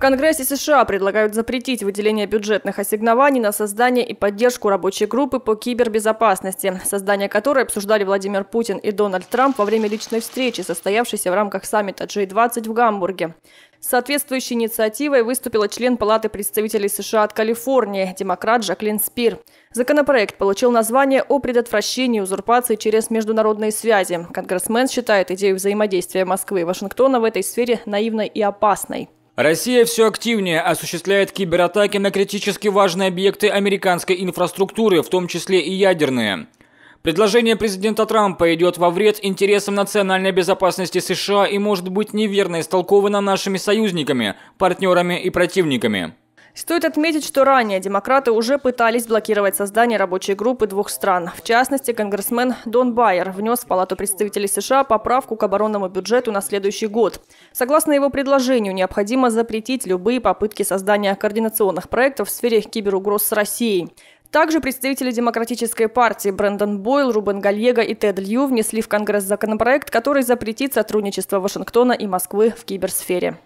Конгрессе США предлагают запретить выделение бюджетных ассигнований на создание и поддержку рабочей группы по кибербезопасности, создание которой обсуждали Владимир Путин и Дональд Трамп во время личной встречи, состоявшейся в рамках саммита G20 в Гамбурге. соответствующей инициативой выступила член Палаты представителей США от Калифорнии, демократ Жаклин Спир. Законопроект получил название «О предотвращении узурпации через международные связи». Конгрессмен считает идею взаимодействия Москвы и Вашингтона в этой сфере наивной и опасной. Россия все активнее осуществляет кибератаки на критически важные объекты американской инфраструктуры, в том числе и ядерные. Предложение президента Трампа идет во вред интересам национальной безопасности США и может быть неверно истолковано нашими союзниками, партнерами и противниками. Стоит отметить, что ранее демократы уже пытались блокировать создание рабочей группы двух стран. В частности, конгрессмен Дон Байер внес в Палату представителей США поправку к оборонному бюджету на следующий год. Согласно его предложению, необходимо запретить любые попытки создания координационных проектов в сфере киберугроз с Россией. Также представители Демократической партии Брэндон Бойл, Рубен Гальего и Тед Лью внесли в Конгресс законопроект, который запретит сотрудничество Вашингтона и Москвы в киберсфере.